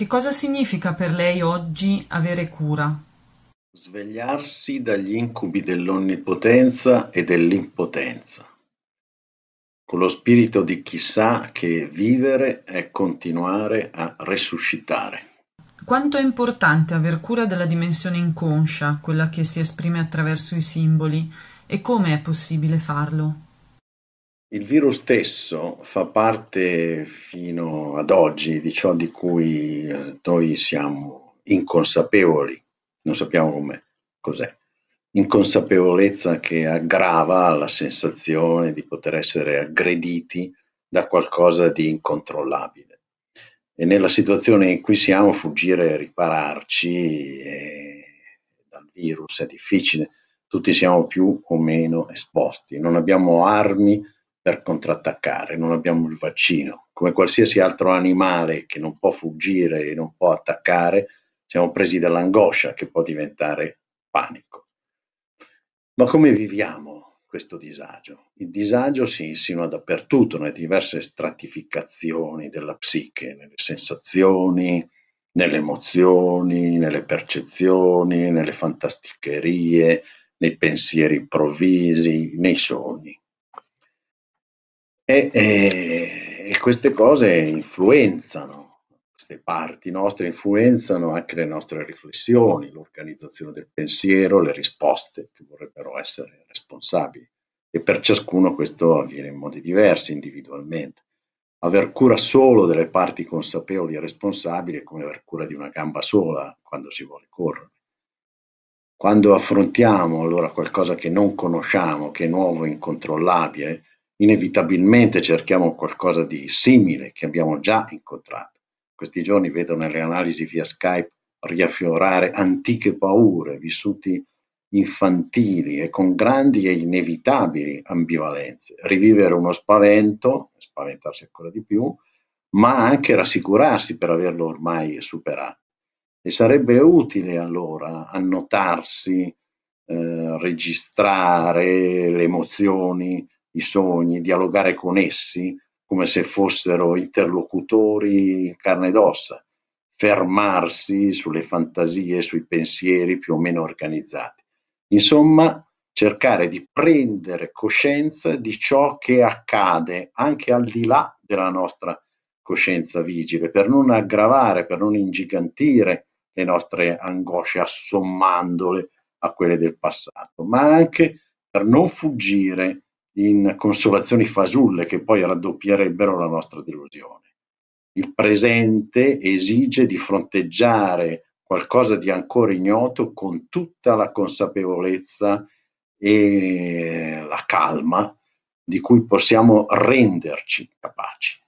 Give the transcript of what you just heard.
Che cosa significa per lei oggi avere cura? Svegliarsi dagli incubi dell'onnipotenza e dell'impotenza, con lo spirito di chi sa che vivere è continuare a resuscitare. Quanto è importante aver cura della dimensione inconscia, quella che si esprime attraverso i simboli, e come è possibile farlo? Il virus stesso fa parte fino ad oggi di ciò di cui eh, noi siamo inconsapevoli, non sappiamo come, cos'è. Inconsapevolezza che aggrava la sensazione di poter essere aggrediti da qualcosa di incontrollabile. E nella situazione in cui siamo, fuggire e ripararci è... Eh, dal virus è difficile. Tutti siamo più o meno esposti, non abbiamo armi per contrattaccare, non abbiamo il vaccino. Come qualsiasi altro animale che non può fuggire e non può attaccare, siamo presi dall'angoscia che può diventare panico. Ma come viviamo questo disagio? Il disagio si insinua dappertutto, nelle diverse stratificazioni della psiche, nelle sensazioni, nelle emozioni, nelle percezioni, nelle fantasticherie, nei pensieri improvvisi, nei sogni. E, e, e queste cose influenzano, queste parti nostre influenzano anche le nostre riflessioni, l'organizzazione del pensiero, le risposte che vorrebbero essere responsabili. E per ciascuno questo avviene in modi diversi, individualmente. Aver cura solo delle parti consapevoli e responsabili è come aver cura di una gamba sola quando si vuole correre. Quando affrontiamo allora qualcosa che non conosciamo, che è nuovo e incontrollabile, inevitabilmente cerchiamo qualcosa di simile che abbiamo già incontrato. Questi giorni vedo nelle analisi via Skype riaffiorare antiche paure, vissuti infantili e con grandi e inevitabili ambivalenze. Rivivere uno spavento, spaventarsi ancora di più, ma anche rassicurarsi per averlo ormai superato. E sarebbe utile allora annotarsi, eh, registrare le emozioni, i sogni, dialogare con essi come se fossero interlocutori in carne ed ossa, fermarsi sulle fantasie, sui pensieri più o meno organizzati. Insomma, cercare di prendere coscienza di ciò che accade anche al di là della nostra coscienza vigile, per non aggravare, per non ingigantire le nostre angosce assommandole a quelle del passato, ma anche per non fuggire in consolazioni fasulle che poi raddoppierebbero la nostra delusione. Il presente esige di fronteggiare qualcosa di ancora ignoto con tutta la consapevolezza e la calma di cui possiamo renderci capaci.